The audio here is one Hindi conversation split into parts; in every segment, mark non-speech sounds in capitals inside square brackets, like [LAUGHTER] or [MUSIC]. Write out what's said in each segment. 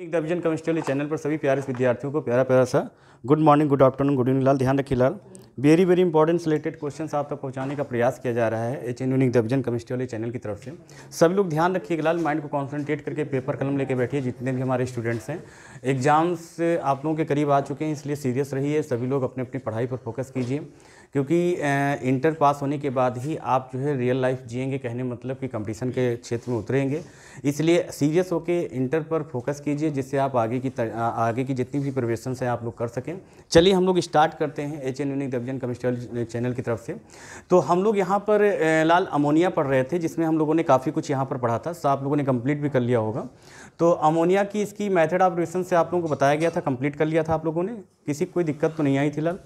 एक डिवीजन कॉन्स्टेबल चैनल पर सभी प्यारे विद्यार्थियों को प्यारा प्यारा सा good morning good afternoon good evening लाल ध्यान रखिए लाल very very important related question आप तक पहुंचाने का प्रयास किया जा रहा है H N unique chemistry constable channel की तरफ से सभी लोग ध्यान रखिए लाल माइंड को कॉन्सेंट्रेट करके पेपर कलम लेके बैठिए जितने भी हमारे स्टूडेंट्स हैं एग्जाम्स आप लोगों के करीब आ चुके हैं इसलिए सीरियस रहिए सभी लोग अपने अपनी पढ़ाई पर फोकस कीजिए क्योंकि इंटर पास होने के बाद ही आप जो है रियल लाइफ जिएंगे कहने मतलब कि कंपटीशन के क्षेत्र में उतरेंगे इसलिए सीरियस होकर इंटर पर फोकस कीजिए जिससे आप आगे की आगे की जितनी भी प्रवेशन है आप लोग कर सकें चलिए हम लोग स्टार्ट करते हैं H N unique division chemistry channel की तरफ से तो हम लोग यहाँ पर लाल अमोनिया पढ़ रहे थे जिसमें हम लोगों ने काफ़ी कुछ यहाँ पर पढ़ा था आप लोगों ने कम्प्लीट भी कर लिया होगा तो अमोनिया की इसकी मैथड ऑफ रिएक्शन से आप लोगों को बताया गया था कम्प्लीट कर लिया था आप लोगों ने किसी कोई दिक्कत तो नहीं आई थी लाल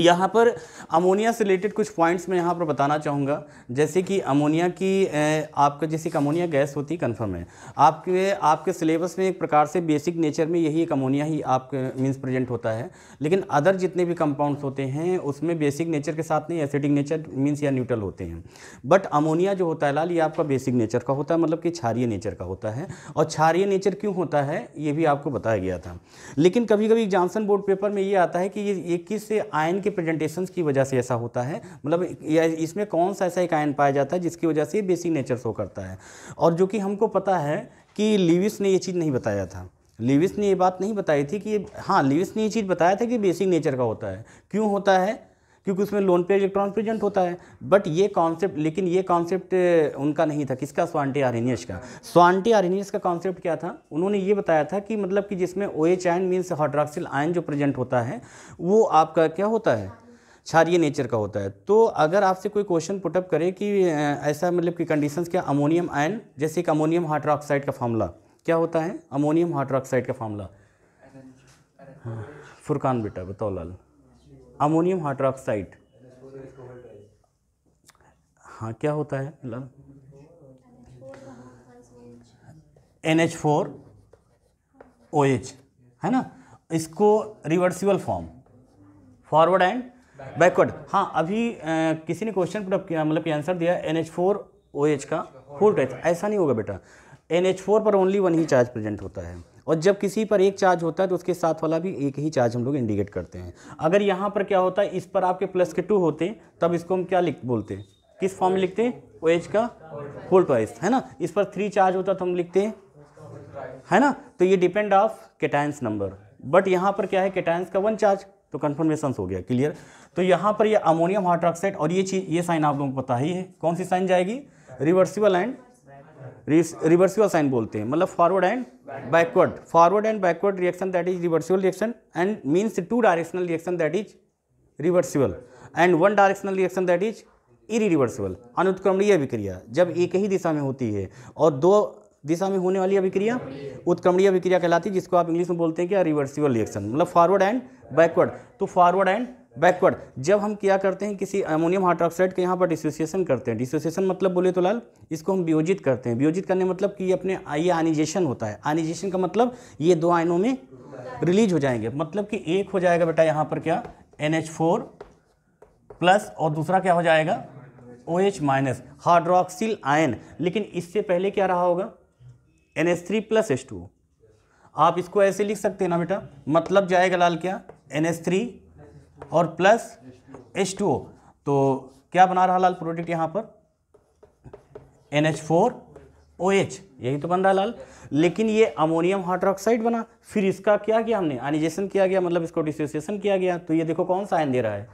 यहाँ पर अमोनिया से रिलेटेड कुछ पॉइंट्स मैं यहाँ पर बताना चाहूँगा जैसे कि अमोनिया की आपका जैसे कि अमोनिया गैस होती है कन्फर्म है आपके आपके सिलेबस में एक प्रकार से बेसिक नेचर में यही एक अमोनिया ही आपके मीन्स प्रेजेंट होता है लेकिन अदर जितने भी कंपाउंड्स होते हैं उसमें बेसिक नेचर के साथ नहीं एसिडिक नेचर मीन्स या न्यूट्रल होते हैं बट अमोनिया जो होता है लाल ये आपका बेसिक नेचर का होता है मतलब कि क्षारीय नेचर का होता है और क्षारीय नेचर क्यों होता है ये भी आपको बताया गया था लेकिन कभी कभी एग्जामसन बोर्ड पेपर में ये आता है कि ये किस आयन के प्रेजेंटेशन की वजह से ऐसा होता है मतलब इसमें कौन सा ऐसा एक आयन पाया जाता है जिसकी वजह से बेसिक नेचर शो करता है और जो कि हमको पता है कि लिविस ने ये चीज़ नहीं बताया था लिविस ने ये बात नहीं बताई थी कि हाँ लिविस ने ये चीज़ बताया था कि बेसिक नेचर का होता है क्यों होता है क्योंकि उसमें लोन पे इलेक्ट्रॉन प्रेजेंट होता है बट ये कॉन्सेप्ट लेकिन ये कॉन्सेप्ट उनका नहीं था किसका स्वांटी आरिनियस का स्वांटी आरिनियस का कॉन्सेप्ट क्या था उन्होंने ये बताया था कि मतलब कि जिसमें O H ion means hydroxyl ion जो प्रेजेंट होता है वो आपका क्या होता है क्षारीय नेचर का होता है तो अगर आपसे कोई क्वेश्चन पुटअप करे कि ऐसा मतलब कि कंडीशंस क्या अमोनियम आयन जैसे कि अमोनियम हाइड्रोक्साइड का फॉर्मूला क्या होता है अमोनियम हाइड्रोक्साइड का फॉर्मूला हाँ। फुरकान बेटा बताओ लाल अमोनियम हाइड्रोक्साइड हाँ क्या होता है मतलब N H four O H है ना इसको reversible form forward and backward हाँ अभी आ, किसी ने क्वेश्चन मतलब कि आंसर दिया N H four O H का फुल टैच ऐसा नहीं होगा बेटा एन एच फोर पर ओनली वन ही चार्ज प्रेजेंट होता है और जब किसी पर एक चार्ज होता है तो उसके साथ वाला भी एक ही चार्ज हम लोग इंडिकेट करते हैं अगर यहाँ पर क्या होता है इस पर आपके प्लस के टू होते तब इसको हम क्या लिख बोलते हैं किस फॉर्म में लिखते हैं ओ का होल ट्वाइस है ना इस पर थ्री चार्ज होता तो हम लिखते हैं है ना तो ये depend of cations number but यहाँ पर क्या है केटाइंस का वन चार्ज तो कन्फर्मेशन हो गया क्लियर तो यहाँ पर ये अमोनियम हाइड्रोक्साइड और ये चीज़ ये साइन आप लोगों को पता ही है कौन सी साइन जाएगी रिवर्सिबल एंड रिवर्सिबल साइन बोलते हैं मतलब forward and backward forward and backward reaction that is reversible reaction and means two directional reaction that is reversible and one directional reaction that is reversible अनुत्क्रमणीय अभिक्रिया जब एक ही दिशा में होती है और दो दिशा में होने वाली अभिक्रिया उत्क्रमणीय अभिक्रिया कहलाती है जिसको आप इंग्लिश में बोलते हैं क्या रिवर्सिबल रिएक्शन मतलब फॉरवर्ड एंड बैकवर्ड तो फॉरवर्ड एंड बैकवर्ड जब हम क्या करते हैं किसी अमोनियम हाइड्रोक्साइड के यहाँ पर डिसोसिएशन करते हैं डिसोसिएशन मतलब बोले तो लाल इसको हम वियोजित करते हैं वियोजित करने मतलब कि अपने ये आनिजेशन होता है आनिजेशन का मतलब ये दो आयनों में रिलीज हो जाएंगे मतलब कि एक हो जाएगा बेटा यहाँ पर क्या एन प्लस और दूसरा क्या हो जाएगा O H minus hydroxyl ion लेकिन इससे पहले क्या रहा होगा N S three plus H two आप इसको ऐसे लिख सकते हैं ना बेटा मतलब जाएगा लाल क्या एन एस थ्री और प्लस एच टू ओ तो क्या बना रहा लाल प्रोडक्ट यहाँ पर N H four O H यही तो बन रहा लाल लेकिन ये अमोनियम हाइड्रोक्साइड बना फिर इसका क्या किया हमने आइनिजेशन किया गया मतलब इसको डिसोसिएशन किया गया तो ये देखो कौन सा आयन दे रहा है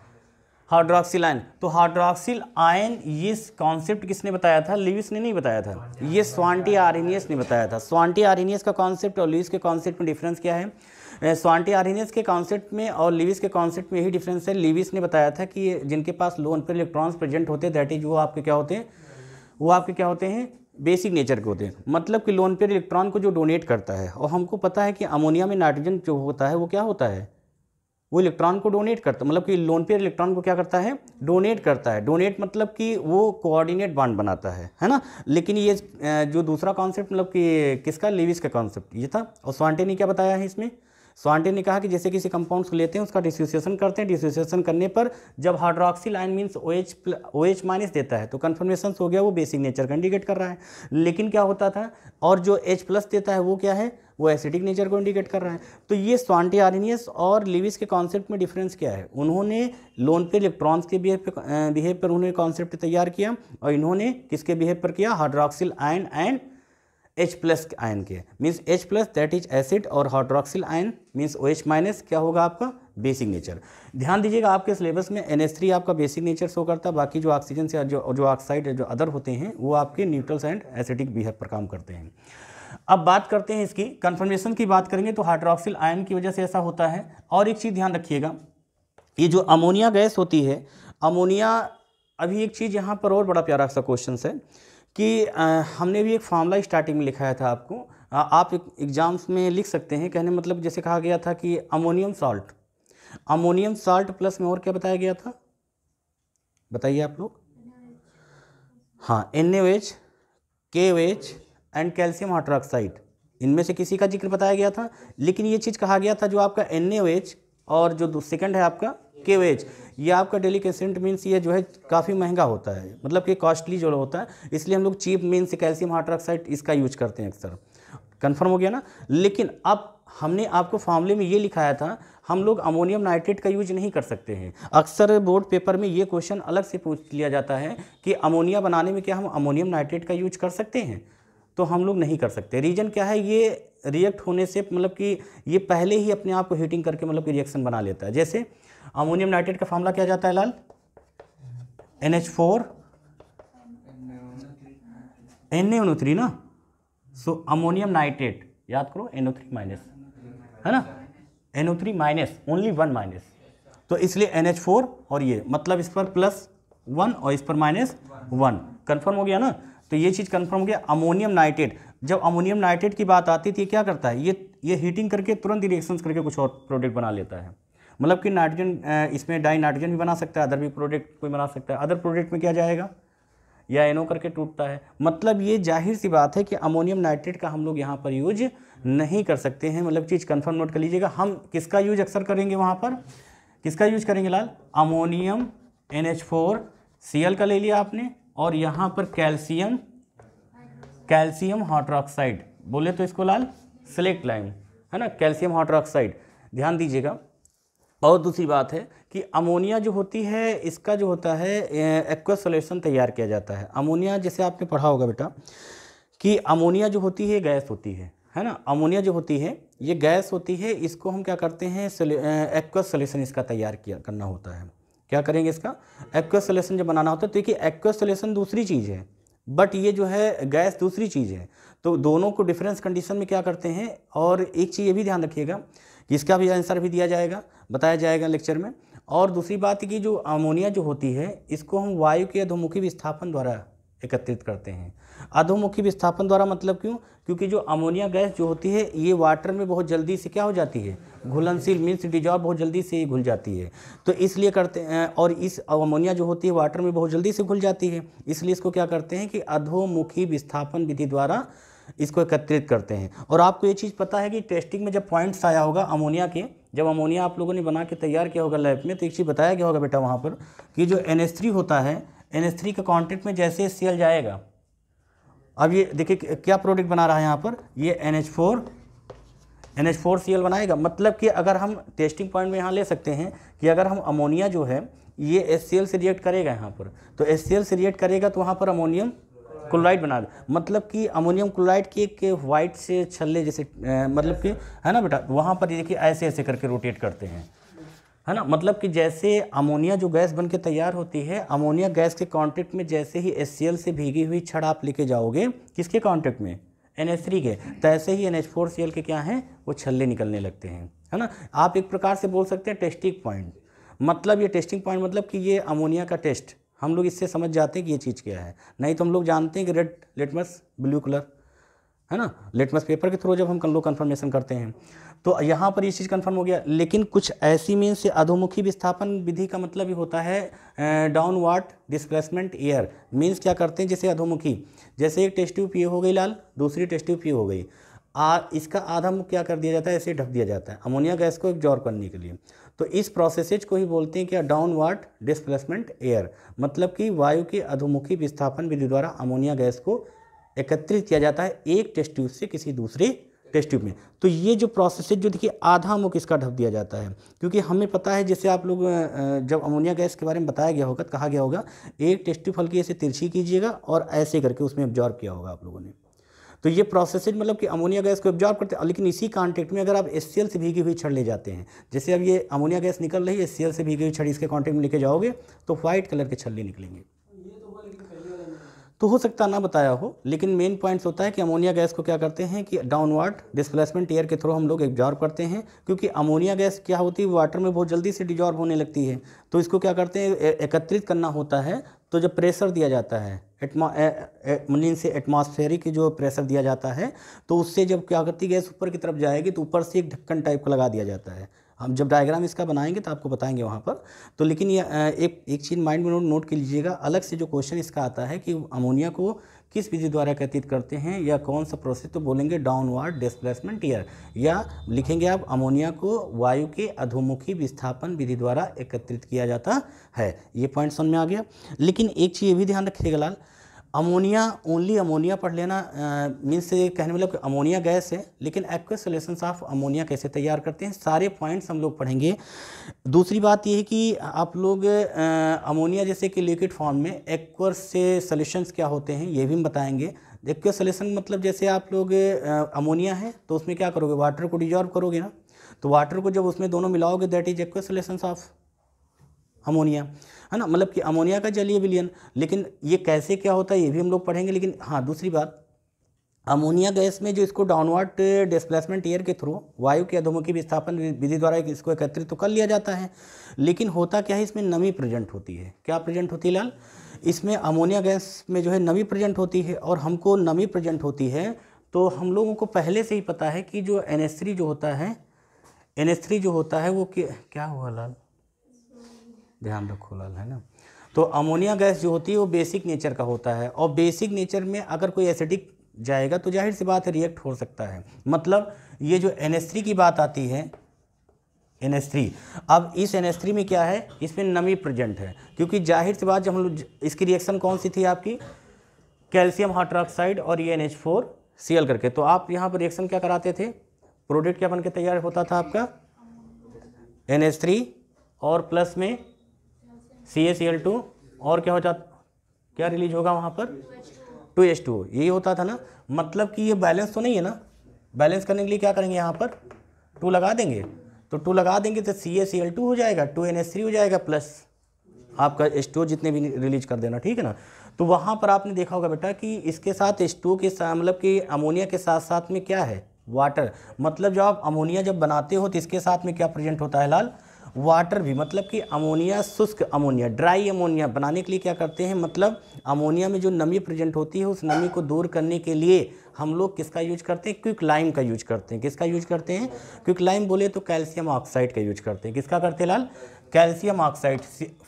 हाइड्रोक्सिल आयन तो हाइड्रोक्सिल आयन ये कॉन्सेप्ट किसने बताया था लिविस ने नहीं बताया था ये स्वांटी आरिनियस ने बताया था स्वांटी आरिनियस का कॉन्सेप्ट और लिविस के कॉन्सेप्ट में डिफरेंस क्या है स्वांटी आरिनेस के कॉन्सेप्ट में और लिविस के कॉन्सेप्ट में यही डिफरेंस है लिविस ने बताया था कि जिनके पास लोन पर इलेक्ट्रॉन्स प्रेजेंट होते हैं दैट इज वो आपके क्या होते हैं वो आपके क्या होते हैं बेसिक नेचर के होते हैं मतलब कि लोन पेयर इलेक्ट्रॉन को जो डोनेट करता है और हमको पता है कि अमोनिया में नाइट्रोजन जो होता है वो क्या होता है वो इलेक्ट्रॉन को डोनेट करता है मतलब कि लोन पेयर इलेक्ट्रॉन को क्या करता है डोनेट करता है डोनेट मतलब कि वो कोऑर्डिनेट बांड बनाता है है ना लेकिन ये जो दूसरा कॉन्सेप्ट मतलब कि किसका लिविस का कॉन्सेप्ट ये था और स्वांटे ने क्या बताया है इसमें स्वांटे ने कहा कि जैसे किसी कंपाउंड्स को लेते हैं उसका डिसोसिएशन करते हैं डिसोसिएशन करने पर जब hydroxyl ion means O H O H minus देता है तो कन्फर्मेशन हो गया वो बेसिक नेचर का इंडिकेट कर रहा है लेकिन क्या होता था और जो एच प्लस देता है वो क्या है वो एसिडिक नेचर को इंडिकेट कर रहा है तो ये स्वांटे आरिनियस और लिविस के कॉन्सेप्ट में डिफरेंस क्या है उन्होंने लोन पे इलेक्ट्रॉन्स के बिहेव पर बिहेव पर उन्होंने कॉन्सेप्ट तैयार किया और इन्होंने किसके बिहेव पर किया hydroxyl ion and H plus ion के means H plus that is acid और hydroxyl ion means O H minus क्या होगा आपका बेसिक नेचर ध्यान दीजिएगा आपके सिलेबस में एन एस थ्री आपका बेसिक नेचर शो करता है बाकी जो ऑक्सीजन से जो जो ऑक्साइड जो अदर होते हैं वो आपके न्यूट्रल्स एंड एसिडिक बिहेव पर काम करते हैं अब बात करते हैं इसकी कन्फर्मेशन की बात करेंगे तो हाइड्रोक्सिल आयन की वजह से ऐसा होता है और एक चीज़ ध्यान रखिएगा ये जो अमोनिया गैस होती है अमोनिया अभी एक चीज़ यहाँ पर और बड़ा प्यारा सा क्वेश्चन है कि हमने भी एक फार्मूला स्टार्टिंग में लिखाया था आपको आप एग्ज़ाम्स में लिख सकते हैं कहने मतलब जैसे कहा गया था कि ammonium salt ammonium salt plus में और क्या बताया गया था बताइए आप लोग हाँ एन एच के एच एंड कैल्शियम हाइड्रोक्साइड इनमें से किसी का जिक्र बताया गया था लेकिन ये चीज़ कहा गया था जो आपका एन और जो सेकंड है आपका के एच ये आपका डेली कैसेंट मीन्स ये जो है काफ़ी महंगा होता है मतलब कि कॉस्टली जो होता है इसलिए हम लोग चीप मीन्स कैल्शियम हाइड्रोक्साइड इसका यूज करते हैं अक्सर कन्फर्म हो गया ना लेकिन अब हमने आपको फॉर्मले में ये लिखाया था हम लोग अमोनियम नाइट्रेट का यूज नहीं कर सकते हैं अक्सर बोर्ड पेपर में ये क्वेश्चन अलग से पूछ लिया जाता है कि अमोनिया बनाने में क्या हम अमोनियम नाइट्रेट का यूज कर सकते हैं तो हम लोग नहीं कर सकते रीज़न क्या है ये रिएक्ट होने से मतलब कि ये पहले ही अपने आप को हीटिंग करके मतलब कि रिएक्शन बना लेता है जैसे अमोनियम नाइट्रेट का फॉर्मला क्या जाता है लाल N H four N A N O three ना सो अमोनियम नाइट्रेट याद करो एन ओ थ्री माइनस है ना N O three minus only one minus तो इसलिए एन एच फोर और ये मतलब इस पर प्लस वन और इस पर माइनस वन कन्फर्म हो गया ना तो ये चीज़ कन्फर्म हो गया अमोनियम नाइट्रेट जब अमोनियम नाइट्रेट की बात आती थी क्या करता है ये ये हीटिंग करके तुरंत ही करके कुछ और प्रोडक्ट बना लेता है मतलब कि नाइट्रोजन इसमें डाई नाइट्रोजन भी बना सकता है अदर भी प्रोडक्ट कोई बना सकता है अदर प्रोडक्ट में क्या जाएगा या एनो करके टूटता है मतलब ये जाहिर सी बात है कि अमोनियम नाइट्रेट का हम लोग यहाँ पर यूज नहीं कर सकते हैं मतलब चीज़ कन्फर्म नोट कर लीजिएगा हम किसका यूज अक्सर करेंगे वहाँ पर किसका यूज करेंगे लाल ammonium N H four C L का ले लिया आपने और यहाँ पर कैल्शियम कैल्शियम हाइड्रोक्साइड बोले तो इसको लाल सिलेक्ट लाइन है ना कैल्शियम हाइड्रोक्साइड ध्यान दीजिएगा और दूसरी बात है कि अमोनिया जो होती है इसका जो होता है एक्वा सोल्यूशन तैयार किया जाता है अमोनिया जैसे आपने पढ़ा होगा बेटा कि अमोनिया जो होती है गैस होती है है ना अमोनिया जो होती है ये गैस होती है इसको हम क्या करते हैं एक्वा सोल्यूशन इसका तैयार किया करना होता है क्या करेंगे इसका एक्वा सोल्यूशन जब बनाना होता है तो देखिए एक्वा सोल्यूशन दूसरी चीज़ है बट ये जो है गैस दूसरी चीज़ है तो दोनों को डिफरेंस कंडीशन में क्या करते हैं और एक चीज़ ये भी ध्यान रखिएगा इसका भी आंसर भी दिया जाएगा बताया जाएगा लेक्चर में और दूसरी बात कि जो अमोनिया जो होती है इसको हम वायु के अधोमुखी विस्थापन द्वारा एकत्रित करते हैं अधोमुखी विस्थापन द्वारा मतलब क्यों क्योंकि जो अमोनिया गैस जो होती है ये वाटर में बहुत जल्दी से क्या हो जाती है घुलनशील मीन्स डिजॉल्व बहुत जल्दी से ही घुल जाती है तो इसलिए करते हैं और इस अमोनिया जो होती है वाटर में बहुत जल्दी से घुल जाती है इसलिए इसको क्या करते हैं कि अधोमुखी विस्थापन विधि द्वारा इसको एकत्रित करते हैं और आपको ये चीज़ पता है कि टेस्टिंग में जब पॉइंट्स आया होगा अमोनिया के जब अमोनिया आप लोगों ने बना के तैयार किया होगा लैब में तो एक चीज़ बताया गया होगा बेटा वहाँ पर कि जो एन होता है एन एस के कॉन्टेक्ट में जैसे सी जाएगा अब ये देखिए क्या प्रोडक्ट बना रहा है यहाँ पर ये N H four N H four C L बनाएगा मतलब कि अगर हम टेस्टिंग पॉइंट में यहाँ ले सकते हैं कि अगर हम अमोनिया जो है ये एस सी एल से रिएक्ट करेगा यहाँ पर तो एस सी एल से रिएक्ट करेगा तो वहाँ पर अमोनियम क्लोराइड बना मतलब कि अमोनियम क्लोराइड के एक वाइट से छल्ले जैसे मतलब कि है ना बेटा वहाँ पर ये देखिए ऐसे ऐसे करके रोटेट करते हैं है ना मतलब कि जैसे अमोनिया जो गैस बन के तैयार होती है अमोनिया गैस के कांटेक्ट में जैसे ही एस से भीगी हुई छड़ आप लेके जाओगे किसके कांटेक्ट में एन के तैसे तो ही एन के क्या हैं वो छल्ले निकलने लगते हैं है ना आप एक प्रकार से बोल सकते हैं टेस्टिंग पॉइंट मतलब ये टेस्टिंग पॉइंट मतलब कि ये अमोनिया का टेस्ट हम लोग इससे समझ जाते हैं कि ये चीज़ क्या है नहीं तो हम लोग जानते हैं कि रेड लेटमस ब्लू कलर है ना लेटमस पेपर के थ्रू जब हम लोग कन्फर्मेशन करते हैं तो यहाँ पर ये चीज़ कन्फर्म हो गया लेकिन कुछ ऐसी मीन से अधोमुखी विस्थापन विधि का मतलब ही होता है डाउनवार्ड डिस्प्लेसमेंट एयर मीन्स क्या करते हैं जैसे अधोमुखी जैसे एक टेस्ट ट्यूब ये हो गई लाल दूसरी टेस्ट ट्यूब ये हो गई आ इसका आधा मुख क्या कर दिया जाता है ऐसे ढक दिया जाता है अमोनिया गैस को एब्जॉर्व करने के लिए तो इस प्रोसेसेज को ही बोलते हैं कि डाउनवर्ड डिस्प्लेसमेंट एयर मतलब कि वायु के अधोमुखी विस्थापन विधि द्वारा अमोनिया गैस को एकत्रित किया जाता है एक टेस्ट ट्यूब से किसी दूसरे टेस्ट ट्यूब में तो ये जो प्रोसेसेज जो देखिए आधा मुख इसका ढक दिया जाता है क्योंकि हमें पता है जैसे आप लोग जब अमोनिया गैस के बारे में बताया गया होगा कहा गया होगा एक टेस्ट ट्यूब हल्की ऐसे तिरछी कीजिएगा और ऐसे करके उसमें ऑब्जॉर्व किया होगा आप लोगों ने तो ये प्रोसेसिंग मतलब कि अमोनिया गैस को एब्जॉर्ब करते हैं लेकिन इसी कॉन्टेक्ट में अगर आप एस से भीगी हुई छड़ ले जाते हैं जैसे अब ये अमोनिया गैस निकल रही है एस से भीगी हुई छड़ इसके कॉन्टेक्ट में लेके जाओगे तो व्हाइट कलर के छल्ले निकलेंगे तो हो सकता ना बताया हो लेकिन मेन पॉइंट्स होता है कि अमोनिया गैस को क्या करते हैं कि डाउनवर्ड डिस्प्लेसमेंट एयर के थ्रू हम लोग एब्जॉर्ब करते हैं क्योंकि अमोनिया गैस क्या होती है वाटर में बहुत जल्दी से डिजॉर्ब होने लगती है तो इसको क्या करते हैं एकत्रित करना होता है तो जब प्रेशर दिया जाता है मीन से एटमॉस्फेरिक जो प्रेशर दिया जाता है तो उससे जब क्या करती गैस ऊपर की तरफ जाएगी तो ऊपर से एक ढक्कन टाइप का लगा दिया जाता है हम जब डायग्राम इसका बनाएंगे तो आपको बताएंगे वहाँ पर तो लेकिन ये एक एक चीज़ माइंड में नोट नोट कर लीजिएगा अलग से जो क्वेश्चन इसका आता है कि अमोनिया को किस विधि द्वारा एकत्रित करते हैं या कौन सा प्रोसेस तो बोलेंगे डाउनवर्ड डिस्प्लेसमेंट ईयर या लिखेंगे आप अमोनिया को वायु के अधोमुखी विस्थापन विधि द्वारा एकत्रित किया जाता है ये पॉइंट समझ में आ गया लेकिन एक चीज़ ये भी ध्यान रखिएगा लाल अमोनिया ओनली अमोनिया पढ़ लेना मीन्स से कहने मतलब अमोनिया गैस है लेकिन एक्वे सोल्यूशन ऑफ अमोनिया कैसे तैयार करते हैं सारे पॉइंट्स हम लोग पढ़ेंगे दूसरी बात यह है कि आप लोग अमोनिया जैसे कि लिक्विड फॉर्म में एक्वर से सोल्यूशंस क्या होते हैं ये भी हम बताएंगे एक्वे सोल्यूशन मतलब जैसे आप लोग अमोनिया है तो उसमें क्या करोगे वाटर को डिजॉल्व करोगे ना तो वाटर को जब उसमें दोनों मिलाओगे that is aqueous solution of ammonia है ना मतलब कि अमोनिया का जलीय विलयन लेकिन ये कैसे क्या होता है ये भी हम लोग पढ़ेंगे लेकिन हाँ दूसरी बात अमोनिया गैस में जो इसको डाउनवर्ड डिस्प्लेसमेंट एयर के थ्रू वायु के अधोमुखी विस्थापन विधि द्वारा इसको एकत्रित तो कर लिया जाता है लेकिन होता क्या है इसमें नमी प्रेजेंट होती है क्या प्रेजेंट होती है लाल इसमें अमोनिया गैस में जो है नमी प्रेजेंट होती है और हमको नमी प्रेजेंट होती है तो हम लोगों को पहले से ही पता है कि जो एन जो होता है एन जो होता है वो क्या क्या हुआ लाल ध्यान रखो लाल है ना तो अमोनिया गैस जो होती है वो बेसिक नेचर का होता है और बेसिक नेचर में अगर कोई एसिडिक जाएगा तो जाहिर सी बात है रिएक्ट हो सकता है मतलब ये जो एन की बात आती है एन अब इस एन में क्या है इसमें नमी प्रेजेंट है क्योंकि जाहिर सी बात जब हम लोग इसकी रिएक्शन कौन सी थी आपकी कैल्शियम हाइड्रोक्साइड और ये एन सीएल करके तो आप यहाँ पर रिएक्शन क्या कराते थे प्रोडक्ट क्या बन के तैयार होता था आपका एन और प्लस में C S C L two और क्या हो जाता क्या रिलीज होगा वहाँ पर टू एच टू यही होता था ना मतलब कि ये बैलेंस तो नहीं है ना बैलेंस करने के लिए क्या करेंगे यहाँ पर टू लगा देंगे तो टू लगा देंगे तो C S C L two हो जाएगा टू एन एस थ्री हो जाएगा प्लस आपका एस टू जितने भी रिलीज कर देना ठीक है ना तो वहाँ पर आपने देखा होगा बेटा कि इसके साथ एस टू के मतलब कि अमोनिया के साथ साथ में क्या है वाटर मतलब जब आप अमोनिया जब बनाते हो तो इसके साथ में क्या प्रेजेंट होता है लाल वाटर भी मतलब कि अमोनिया शुष्क अमोनिया ड्राई अमोनिया बनाने के लिए क्या करते हैं मतलब अमोनिया में जो नमी प्रेजेंट होती है उस नमी को दूर करने के लिए हम लोग किसका यूज करते हैं क्विक लाइम का यूज करते हैं किसका यूज करते हैं क्विक लाइम बोले तो कैल्शियम ऑक्साइड का यूज करते हैं किसका करते हैं लाल कैल्शियम ऑक्साइड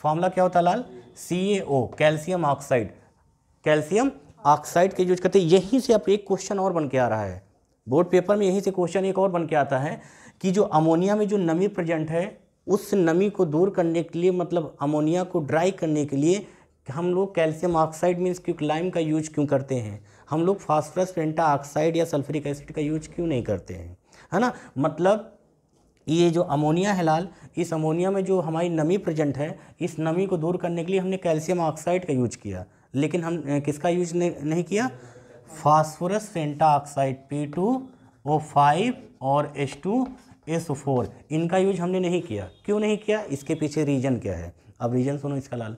फॉर्मूला क्या होता है लाल C calcium oxide calcium oxide के यूज करते हैं यहीं से आप एक क्वेश्चन और बन के आ रहा है बोर्ड पेपर में यहीं से क्वेश्चन एक और बन के आता है कि जो अमोनिया में जो नमी प्रेजेंट है उस नमी को दूर करने के लिए मतलब अमोनिया को ड्राई करने के लिए हम लोग कैल्शियम ऑक्साइड मीन्स क्योंकि लाइम का यूज क्यों करते हैं हम लोग फास्फोरस पेंटा ऑक्साइड या सल्फ्रिक एसिड का यूज क्यों नहीं करते हैं है ना मतलब ये जो अमोनिया है लाल इस अमोनिया में जो हमारी नमी प्रेजेंट है इस नमी को दूर करने के लिए हमने कैल्शियम ऑक्साइड का यूज किया लेकिन हम किसका यूज नहीं, किया phosphorus penta oxide P two O five और एस टू एस फोर इनका यूज हमने नहीं किया क्यों नहीं किया इसके पीछे रीजन क्या है अब रीजन सुनो इसका लाल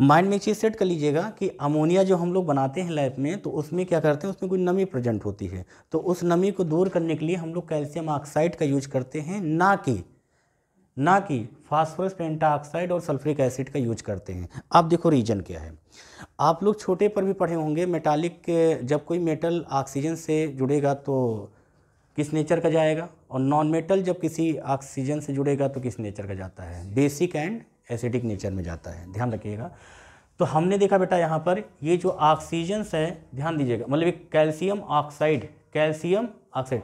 माइंड में एक चीज़ सेट कर लीजिएगा कि अमोनिया जो हम लोग बनाते हैं लैब में तो उसमें क्या करते हैं उसमें कोई नमी प्रेजेंट होती है तो उस नमी को दूर करने के लिए हम लोग कैल्शियम ऑक्साइड का यूज करते हैं ना कि ना कि फास्फोरस पेंटाऑक्साइड और सल्फ्रिक एसिड का यूज करते हैं अब देखो रीजन क्या है आप लोग छोटे पर भी पढ़े होंगे मेटालिक जब कोई मेटल ऑक्सीजन से जुड़ेगा तो किस नेचर का जाएगा और नॉन मेटल जब किसी ऑक्सीजन से जुड़ेगा तो किस नेचर का जाता है बेसिक एंड एसिडिक नेचर में जाता है ध्यान रखिएगा तो हमने देखा बेटा यहाँ पर ये जो ऑक्सीजन्स है ध्यान दीजिएगा मतलब एक calcium oxide calcium oxide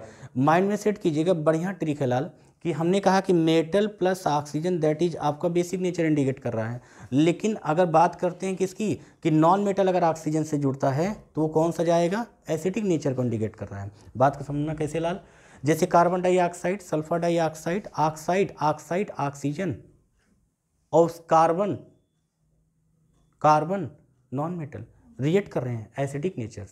mind में सेट कीजिएगा बढ़िया ट्रिक है लाल कि हमने कहा कि metal plus oxygen that is आपका बेसिक नेचर इंडिकेट कर रहा है लेकिन अगर बात करते हैं किसकी कि नॉन मेटल अगर ऑक्सीजन से जुड़ता है तो वो कौन सा जाएगा एसिडिक नेचर को इंडिकेट कर रहा है बात को समझना कैसे लाल जैसे carbon dioxide sulphur dioxide oxide oxide oxygen और carbon carbon non metal react कर रहे हैं एसिडिक से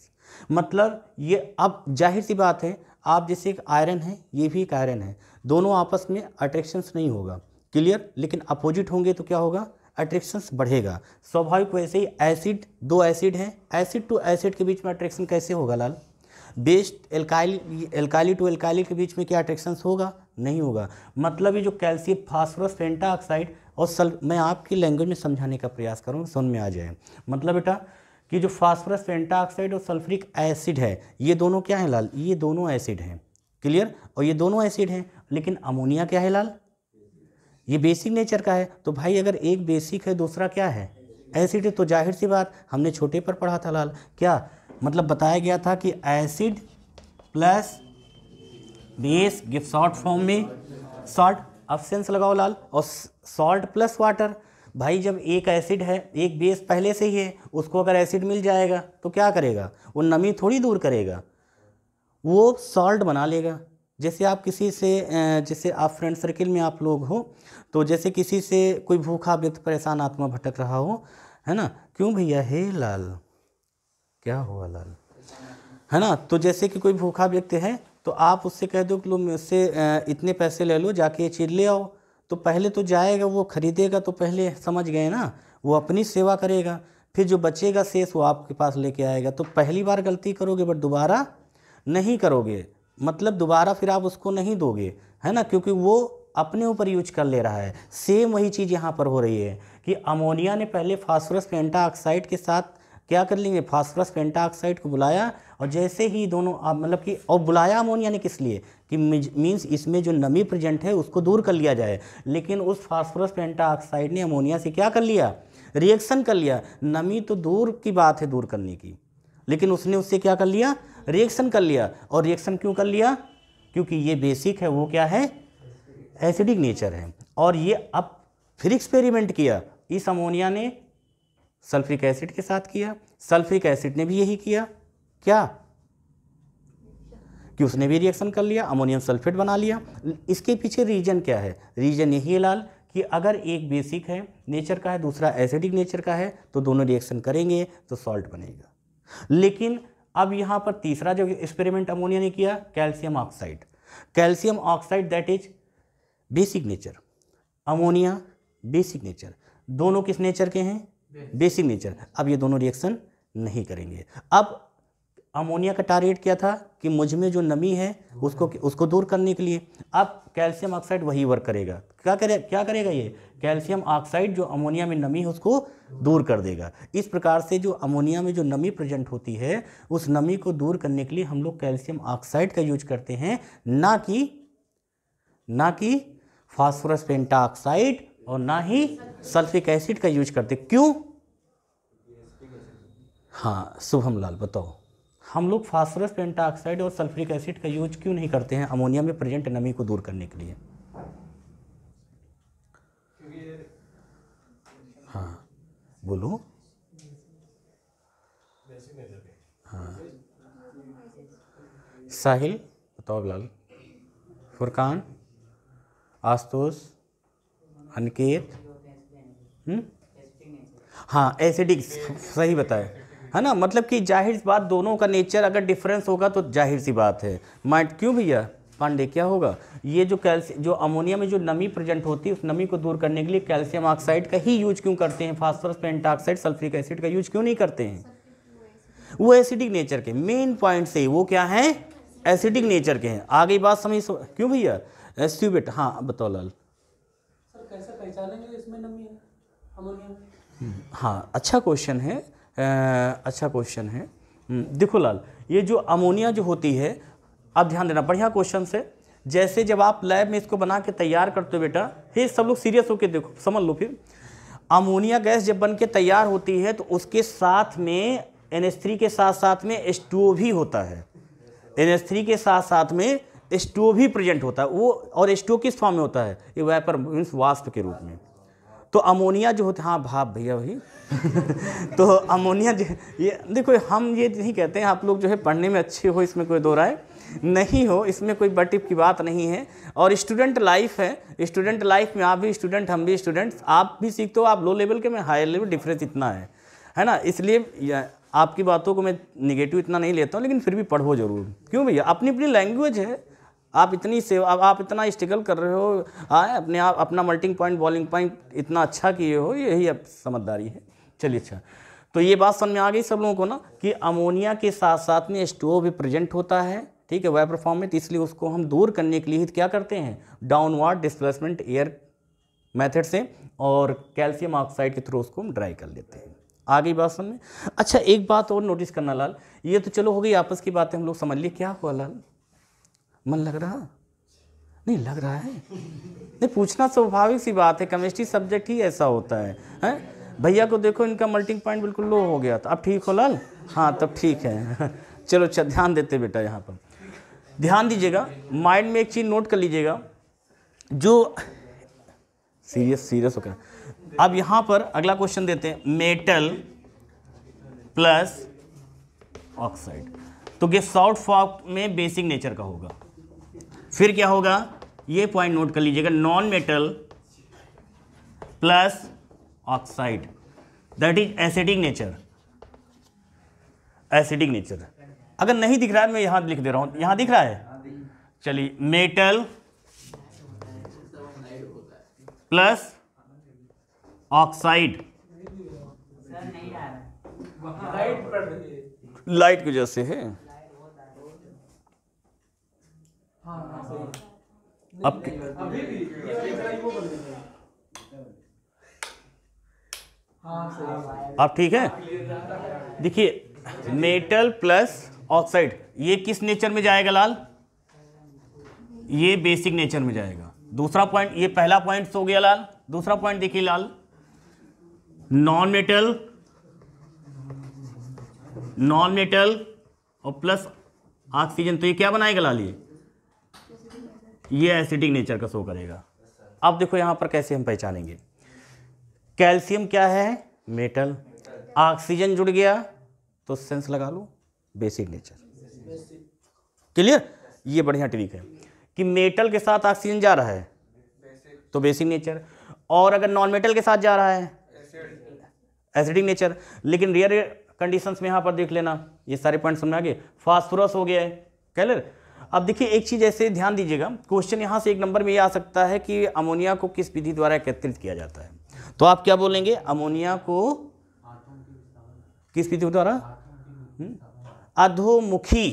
मतलब ये अब जाहिर सी बात है आप जैसे एक आयरन है ये भी एक आयरन है दोनों आपस में अट्रैक्शंस नहीं होगा क्लियर लेकिन अपोजिट होंगे तो क्या होगा अट्रैक्शंस बढ़ेगा स्वाभाविक वैसे ही एसिड दो एसिड हैं एसिड टू एसिड के बीच में अट्रैक्शन कैसे होगा लाल बेस्ड एल्काइली एल्काइली टू एल्काइली के बीच में क्या अट्रैक्शंस होगा नहीं होगा मतलब ये जो कैल्शियम फास्फोरस पेंटा ऑक्साइड और सल मैं आपकी लैंग्वेज में समझाने का प्रयास करूँ सुन में आ जाए मतलब बेटा कि जो फास्फोरस पेंटाऑक्साइड और सल्फ्रिक एसिड है ये दोनों क्या है लाल ये दोनों एसिड हैं क्लियर और ये दोनों एसिड हैं लेकिन अमोनिया क्या है लाल ये बेसिक नेचर का है तो भाई अगर एक बेसिक है दूसरा क्या है एसिड है तो जाहिर सी बात हमने छोटे पर पढ़ा था लाल क्या मतलब बताया गया था कि acid plus base give short form में सॉल्ट अब लगाओ लाल और सॉल्ट प्लस वाटर भाई जब एक एसिड है एक बेस पहले से ही है उसको अगर एसिड मिल जाएगा तो क्या करेगा वो नमी थोड़ी दूर करेगा वो सॉल्ट बना लेगा जैसे आप किसी से जैसे आप फ्रेंड सर्किल में आप लोग हो तो जैसे किसी से कोई भूखा व्यक्त परेशान आत्मा भटक रहा हो है ना क्यों भैया हे लाल क्या हुआ लाल है ना तो जैसे कि कोई भूखा व्यक्ति है तो आप उससे कह दो कि लो मुझसे इतने पैसे ले लो जाके ये चीज़ ले आओ तो पहले तो जाएगा वो खरीदेगा तो पहले समझ गए ना वो अपनी सेवा करेगा फिर जो बचेगा शेष वो आपके पास लेके आएगा तो पहली बार गलती करोगे बट दोबारा नहीं करोगे मतलब दोबारा फिर आप उसको नहीं दोगे है ना क्योंकि वो अपने ऊपर यूज कर ले रहा है सेम वही चीज़ यहाँ पर हो रही है कि अमोनिया ने पहले फास्फोरस पेंटा ऑक्साइड के साथ क्या कर लेंगे फास्फोरस पेंटाऑक्साइड को बुलाया और जैसे ही दोनों मतलब कि और बुलाया अमोनिया ने किस लिए कि मीन्स इसमें जो नमी प्रेजेंट है उसको दूर कर लिया जाए लेकिन उस फास्फोरस पेंटाऑक्साइड ने अमोनिया से क्या कर लिया रिएक्शन कर लिया नमी तो दूर की बात है दूर करने की लेकिन उसने उससे क्या कर लिया रिएक्शन कर लिया और रिएक्शन क्यों कर लिया क्योंकि ये बेसिक है वो क्या है एसिडिक नेचर है और ये अब फिर एक्सपेरिमेंट किया इस अमोनिया ने सल्फ्रिक एसिड के साथ किया सल्फ्रिक एसिड ने भी यही किया क्या कि उसने भी रिएक्शन कर लिया अमोनियम सल्फेट बना लिया इसके पीछे रीजन क्या है रीजन यही है लाल कि अगर एक बेसिक है नेचर का है दूसरा एसिडिक नेचर का है तो दोनों रिएक्शन करेंगे तो सॉल्ट बनेगा लेकिन अब यहाँ पर तीसरा जो एक्सपेरिमेंट अमोनिया ने किया calcium oxide calcium oxide that is basic nature ammonia basic nature दोनों किस नेचर के हैं बेसिक नेचर अब ये दोनों रिएक्शन नहीं करेंगे अब अमोनिया का टारगेट क्या था कि मुझ में जो नमी है उसको हाँ। उसको दूर करने के लिए अब कैल्शियम ऑक्साइड वही वर्क करेगा क्या करे क्या करेगा ये कैल्शियम ऑक्साइड जो अमोनिया में नमी है उसको दूर कर देगा इस प्रकार से जो अमोनिया में जो नमी प्रेजेंट होती है उस नमी को दूर करने के लिए हम लोग कैल्शियम ऑक्साइड का यूज करते हैं ना कि ना कि फॉस्फोरस पेंटा ऑक्साइड और ना ही सल्फिक एसिड का यूज करते क्यों हाँ शुभम लाल बताओ हम लोग फास्फोरस पेंटाऑक्साइड और सल्फ्रिक एसिड का यूज क्यों नहीं करते हैं अमोनिया में प्रेजेंट नमी को दूर करने के लिए हाँ बोलो हाँ साहिल बताओ लाल फुरकान आस्तोष अनिकेत हम्म? हाँ एसिडिक्स सही बताए है ना मतलब कि जाहिर बात दोनों का नेचर अगर डिफरेंस होगा तो जाहिर सी बात है माइट क्यों भैया पांडे क्या होगा ये जो कैल्सियम जो अमोनिया में जो नमी प्रेजेंट होती है उस नमी को दूर करने के लिए कैल्शियम ऑक्साइड का ही यूज क्यों करते हैं फास्फोरस पेंटाक्साइड सल्फ्रिक एसिड का यूज क्यों नहीं करते हैं वो एसिडिक नेचर के मेन पॉइंट से वो क्या है एसिडिक नेचर के हैं आगे बात समझ क्यों भैया एस्यूबिट हाँ बताओ लाल हाँ अच्छा क्वेश्चन है अच्छा क्वेश्चन है हम्म, देखो लाल ये जो अमोनिया जो होती है आप ध्यान देना बढ़िया क्वेश्चन से जैसे जब आप लैब में इसको बना के तैयार करते हो बेटा ये सब लोग सीरियस होकर देखो समझ लो फिर अमोनिया गैस जब बन के तैयार होती है तो उसके साथ में एन के साथ साथ में एस भी होता है एन के साथ साथ में एस भी प्रेजेंट होता है वो और एस किस फॉर्म में होता है ये वेपर मीन्स वास्तव के रूप में तो अमोनिया जो होता हाँ भाप भैया भाई [LAUGHS] तो अमोनिया जो ये देखो हम ये नहीं कहते हैं आप लोग जो है पढ़ने में अच्छे हो इसमें कोई दो राय नहीं हो इसमें कोई बटिप की बात नहीं है और स्टूडेंट लाइफ है स्टूडेंट लाइफ में आप भी स्टूडेंट हम भी स्टूडेंट्स आप भी सीखते हो आप लो लेवल के में हायर लेवल डिफरेंस इतना है है ना इसलिए आपकी बातों को मैं निगेटिव इतना नहीं लेता हूँ लेकिन फिर भी पढ़ो जरूर क्यों भैया अपनी अपनी लैंग्वेज है आप इतनी सेवा आप इतना स्ट्रगल कर रहे हो आए हाँ, अपने आप अपना मल्टिंग पॉइंट बॉलिंग पॉइंट इतना अच्छा किए हो यही अब समझदारी है चलिए अच्छा तो ये बात समझ में आ गई सब लोगों को ना कि अमोनिया के साथ साथ में स्टोव भी प्रेजेंट होता है ठीक है वेपर फॉर्म में तो इसलिए उसको हम दूर करने के लिए ही क्या करते हैं डाउनवर्ड डिस्प्लेसमेंट एयर मेथड से और कैल्शियम ऑक्साइड के थ्रू उसको हम ड्राई कर लेते हैं आ गई बात समझ में अच्छा एक बात और नोटिस करना लाल ये तो चलो हो गई आपस की बातें हम लोग समझ लिए क्या हुआ लाल मन लग रहा नहीं लग रहा है नहीं पूछना स्वाभाविक सी बात है केमिस्ट्री सब्जेक्ट ही ऐसा होता है हैं भैया को देखो इनका मल्टिंग पॉइंट बिल्कुल लो हो गया था अब ठीक हो लाल हाँ तब ठीक है [LAUGHS] चलो अच्छा ध्यान देते बेटा यहाँ पर ध्यान दीजिएगा माइंड में एक चीज़ नोट कर लीजिएगा जो सीरियस सीरियस होकर अब यहाँ पर अगला क्वेश्चन देते हैं मेटल प्लस ऑक्साइड तो गेस्ट शॉर्ट फॉक में बेसिक नेचर का होगा फिर क्या होगा ये पॉइंट नोट कर लीजिएगा non metal plus oxide that is acidic nature acidic nature अगर नहीं दिख रहा है मैं यहां लिख दे रहा हूं यहां दिख रहा है चलिए मेटल प्लस ऑक्साइड लाइट की वजह से है अब हाँ, हाँ, हाँ। अब ठीक है देखिए मेटल प्लस ऑक्साइड ये किस नेचर में जाएगा लाल ये बेसिक नेचर में जाएगा दूसरा पॉइंट ये पहला पॉइंट हो गया लाल दूसरा पॉइंट देखिए लाल नॉन मेटल नॉन मेटल और प्लस ऑक्सीजन तो ये क्या बनाएगा लाल ये ये एसिडिक नेचर का शो करेगा अब देखो यहाँ पर कैसे हम पहचानेंगे कैल्शियम क्या है मेटल ऑक्सीजन जुड़ गया तो सेंस लगा लो बेसिक नेचर क्लियर ये बढ़िया ट्रिक है कि मेटल के साथ ऑक्सीजन जा रहा है तो बेसिक नेचर और अगर नॉन मेटल के साथ जा रहा है एसिडिक नेचर लेकिन रियर कंडीशंस में यहाँ पर देख लेना ये सारे पॉइंट समझ आगे गए फास्फोरस हो गया है क्लियर अब देखिए एक चीज़ ऐसे ध्यान दीजिएगा क्वेश्चन यहाँ से एक नंबर में ये आ सकता है कि अमोनिया को किस विधि द्वारा एकत्रित किया जाता है तो आप क्या बोलेंगे अमोनिया को किस विधि द्वारा हम्म? अधोमुखी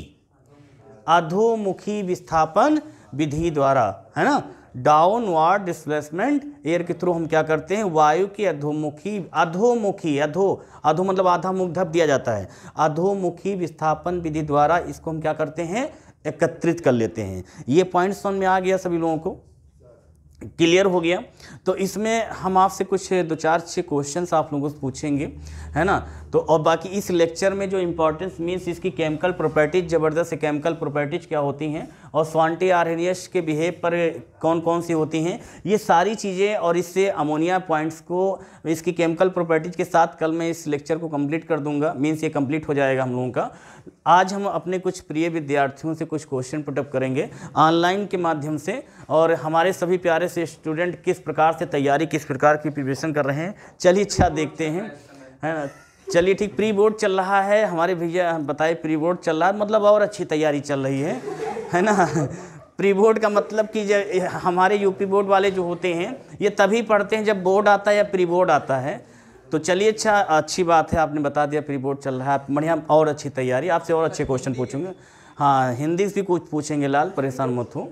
अधोमुखी विस्थापन विधि द्वारा है ना डाउनवार्ड डिस्प्लेसमेंट एयर के थ्रू हम क्या करते हैं वायु की अधोमुखी अधोमुखी अधो अधो मतलब आधा मुख धप दिया जाता है अधोमुखी विस्थापन विधि द्वारा इसको हम क्या करते हैं एकत्रित कर लेते हैं ये पॉइंट समझ में आ गया सभी लोगों को क्लियर हो गया तो इसमें हम आपसे कुछ दो चार छः क्वेश्चंस आप लोगों से पूछेंगे है ना तो और बाकी इस लेक्चर में जो इंपॉर्टेंस मीन्स इसकी केमिकल प्रॉपर्टीज ज़बरदस्त केमिकल प्रॉपर्टीज क्या होती हैं और स्वांटी आरहेनियस के बिहेव पर कौन कौन सी होती हैं ये सारी चीज़ें और इससे अमोनिया पॉइंट्स को इसकी केमिकल प्रॉपर्टीज के साथ कल मैं इस लेक्चर को कंप्लीट कर दूंगा मीन्स ये कंप्लीट हो जाएगा हम लोगों का आज हम अपने कुछ प्रिय विद्यार्थियों से कुछ क्वेश्चन पुटअप करेंगे ऑनलाइन के माध्यम से और हमारे सभी प्यारे से स्टूडेंट किस प्रकार से तैयारी किस प्रकार की प्रिपरेशन कर रहे हैं चलिए अच्छा देखते हैं है ना चलिए ठीक प्री बोर्ड चल रहा है हमारे भैया बताए प्री बोर्ड चल रहा है मतलब और अच्छी तैयारी चल रही है है ना प्री बोर्ड का मतलब कि हमारे यूपी बोर्ड वाले जो होते हैं ये तभी पढ़ते हैं जब बोर्ड आता है या प्री बोर्ड आता है तो चलिए अच्छा अच्छी बात है आपने बता दिया प्री बोर्ड चल रहा है बढ़िया और अच्छी तैयारी आपसे और अच्छे क्वेश्चन पूछूंगे हाँ हिंदी से भी कुछ पूछेंगे लाल परेशान मत हो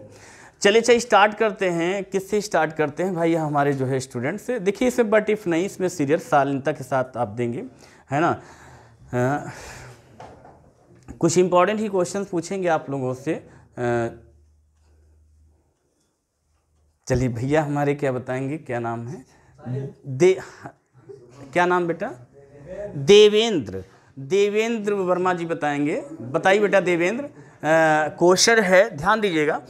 चलिए अच्छा स्टार्ट करते हैं किससे स्टार्ट करते हैं भाई हमारे जो है स्टूडेंट से देखिए इसमें बट इफ़ नहीं इसमें सीरियस साल तक के साथ आप देंगे है ना आ, कुछ इम्पॉर्टेंट ही क्वेश्चन पूछेंगे आप लोगों से चलिए भैया हमारे क्या बताएंगे क्या नाम है दे क्या नाम बेटा देवेंद्र देवेंद्र वर्मा जी बताएंगे बताइए बेटा देवेंद्र क्वेश्चन है ध्यान दीजिएगा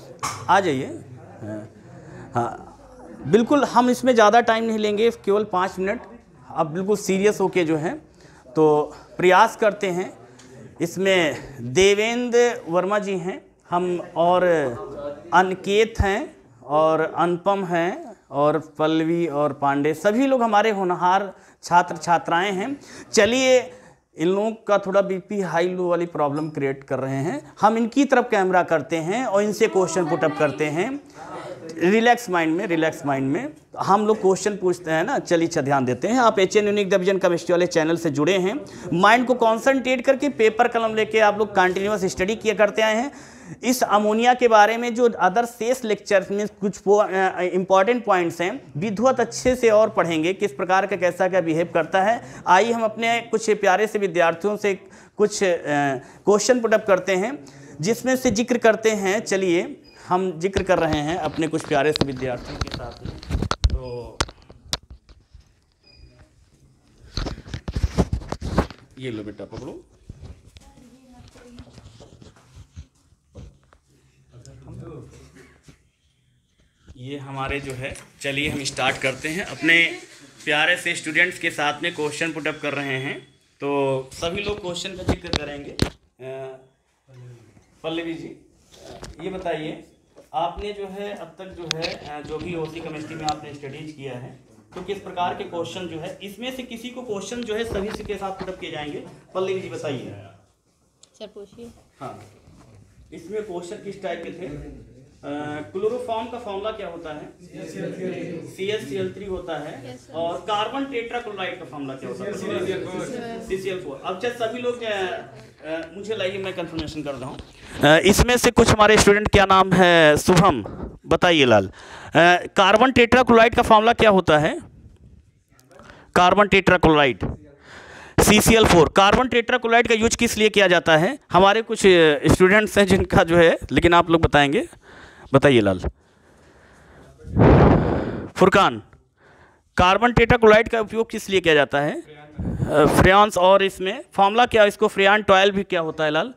आ जाइए हाँ बिल्कुल हम इसमें ज़्यादा टाइम नहीं लेंगे केवल पाँच मिनट आप बिल्कुल सीरियस होके जो है तो प्रयास करते हैं इसमें देवेंद्र वर्मा जी हैं हम और अनकेत हैं और अनुपम हैं और पल्लवी और पांडे सभी लोग हमारे होनहार छात्र छात्राएं हैं चलिए इन लोगों का थोड़ा बीपी हाई लो वाली प्रॉब्लम क्रिएट कर रहे हैं हम इनकी तरफ कैमरा करते हैं और इनसे क्वेश्चन पुटअप करते हैं रिलैक्स माइंड में रिलैक्स माइंड में हम लोग क्वेश्चन पूछते हैं ना चलिए अच्छा ध्यान देते हैं आप H N unique division chemistry वाले चैनल से जुड़े हैं माइंड को कॉन्सेंट्रेट करके पेपर कलम लेके आप लोग कंटिन्यूस स्टडी किया करते आए हैं इस अमोनिया के बारे में जो अदर शेष लेक्चर्स में कुछ इंपॉर्टेंट पॉइंट्स हैं विधिवत अच्छे से और पढ़ेंगे किस प्रकार का कैसा क्या बिहेव करता है आइए हम अपने कुछ प्यारे से विद्यार्थियों से कुछ क्वेश्चन पुटअप करते हैं जिसमें से जिक्र करते हैं चलिए हम जिक्र कर रहे हैं अपने कुछ प्यारे से विद्यार्थियों के साथ में तो ये लो बेटा पकड़ो ये हमारे जो है चलिए हम स्टार्ट करते हैं अपने प्यारे से स्टूडेंट्स के साथ में क्वेश्चन पुटअप कर रहे हैं तो सभी लोग क्वेश्चन का जिक्र करेंगे पल्लवी जी ये बताइए आपने जो है अब तक जो है जो भी ओसी केमिस्ट्री में आपने स्टडीज किया है तो किस प्रकार के क्वेश्चन जो है इसमें से किसी को क्वेश्चन जो है सभी से के साथ पुटअप किए जाएंगे पल्लवी जी बताइए सर पूछिए हाँ इसमें क्वेश्चन किस टाइप के थे क्लोरोफॉर्म का फॉर्मूला क्या होता है C S C L three होता है और कार्बन टेट्रा क्लोराइड का फॉर्मूला क्या होता है सी सी एल फोर अब चाहे सभी लोग मुझे लाइए मैं कंफर्मेशन कर रहा हूँ इसमें से कुछ हमारे स्टूडेंट क्या नाम है शुभम बताइए लाल कार्बन टेट्रा क्लोराइड का फॉर्मूला क्या होता है carbon tetra chloride C C L four carbon tetrachloride का यूज किस लिए किया जाता है हमारे कुछ स्टूडेंट्स हैं जिनका जो है लेकिन आप लोग बताएंगे बताइए लाल फुरकान कार्बन टेटाक्लोराइड का उपयोग किस लिए किया जाता है फ्रियांस और इसमें फॉर्मूला क्या इसको फ्रियान टॉयल भी क्या होता है लाल आ,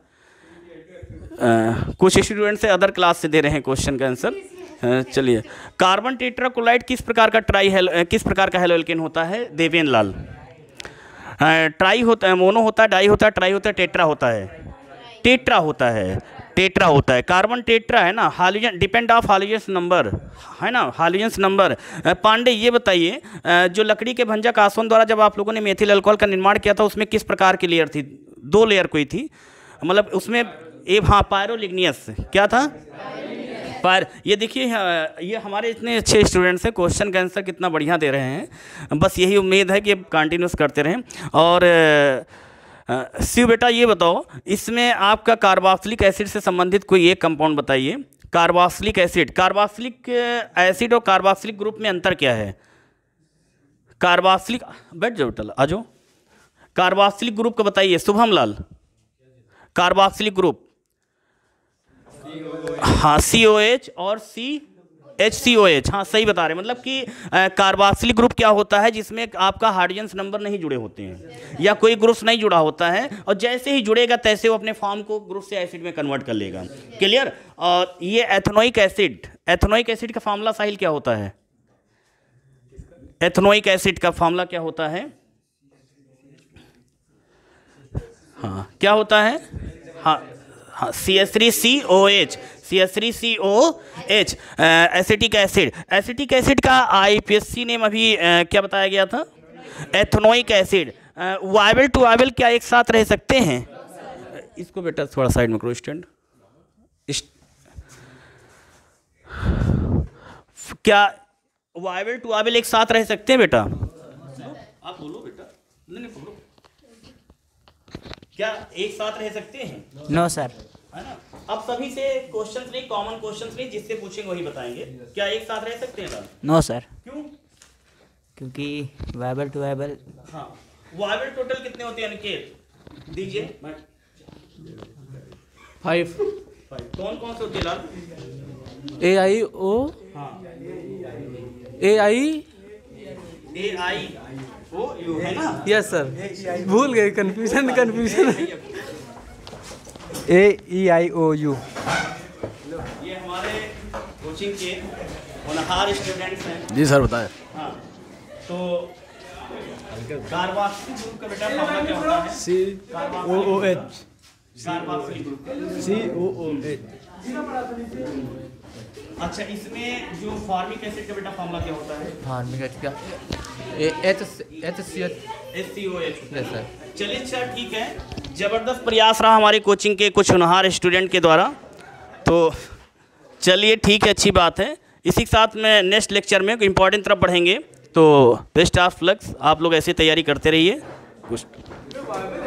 कुछ स्टूडेंट से अदर क्लास से दे रहे हैं क्वेश्चन का आंसर चलिए कार्बन टेट्राक्लोराइड किस प्रकार का ट्राई हेल किस प्रकार का हेलो होता है देवेन लाल ट्राई होता है मोनो होता है डाई होता है ट्राई होता है टेट्रा होता है टेट्रा होता है टेट्रा होता है कार्बन टेट्रा है ना halogen depend of halogens number है ना हालिजन्स नंबर पांडे ये बताइए जो लकड़ी के भंजक आसवन द्वारा जब आप लोगों ने मेथिल अल्कोहल का निर्माण किया था उसमें किस प्रकार की लेयर थी दो लेयर कोई थी मतलब उसमें ए हाँ पायरोलिग्नियस क्या था पर ये देखिए ये हमारे इतने अच्छे स्टूडेंट्स हैं क्वेश्चन का आंसर कितना बढ़िया दे रहे हैं बस यही उम्मीद है कि कंटिन्यूस करते रहें और शिव बेटा ये बताओ इसमें आपका कार्बासलिक एसिड से संबंधित कोई एक कंपाउंड बताइए कार्बासलिक एसिड कार्बासलिक एसिड और कार्बासलिक ग्रुप में अंतर क्या है कार्बासलिक बैठ जाओ बेटा आ जाओ कार्बाक्सिलिक ग्रुप का बताइए शुभम लाल कार्बासलिक ग्रुप हाँ सी ओ एच और सी एच सी ओ एच हाँ सही बता रहे हैं मतलब कि कार्बासिल ग्रुप क्या होता है जिसमें आपका हार्डियंस नंबर नहीं जुड़े होते हैं या कोई ग्रुप्स नहीं जुड़ा होता है और जैसे ही जुड़ेगा तैसे वो अपने फॉर्म को ग्रुप से एसिड में कन्वर्ट कर लेगा क्लियर और ये एथनोइक एसिड एथनोइक एसिड का फॉर्मूला साहिल क्या होता है एथनोइक एसिड का फॉर्मूला क्या होता है हाँ क्या होता है हाँ हाँ C S three C O H C S three C O H acetic acid acetic acid का आईपीएससी नेम अभी uh, क्या बताया गया था ethanoic acid vowel to vowel क्या एक साथ रह सकते हैं इसको बेटा थोड़ा साइड में करो स्टैंड क्या वाइबल टू वाइबल एक साथ रह सकते हैं बेटा आप बोलो बेटा नहीं नहीं बोलो क्या एक साथ रह सकते हैं नो सर है ना अब सभी से क्वेश्चन नहीं कॉमन क्वेश्चन नहीं जिससे पूछेंगे वही बताएंगे क्या एक साथ रह सकते हैं नो सर क्यों क्योंकि वाइबल टू वाइबल हाँ वाइबल टोटल कितने होते हैं अनिकेत दीजिए फाइव कौन कौन से होते हैं लाल ए आई ओ ए आई ए आई ओ यू है ना यस सर भूल गए confusion confusion A E I O U ये हमारे कोचिंग के होनहार स्टूडेंट्स हैं जी सर बताएं हाँ, तो अच्छा इसमें जो फार्मिक एसिड का बेटा फॉर्मूला क्या होता है फार्मिक एसिड का H H C H C O H sir चलिए अच्छा ठीक है ज़बरदस्त प्रयास रहा हमारी कोचिंग के कुछ होनहार स्टूडेंट के द्वारा तो चलिए ठीक है अच्छी बात है इसी के साथ में नेक्स्ट लेक्चर में इंपॉर्टेंट तरफ पढ़ेंगे तो बेस्ट ऑफ लक्स आप लोग ऐसे तैयारी करते रहिए कुछ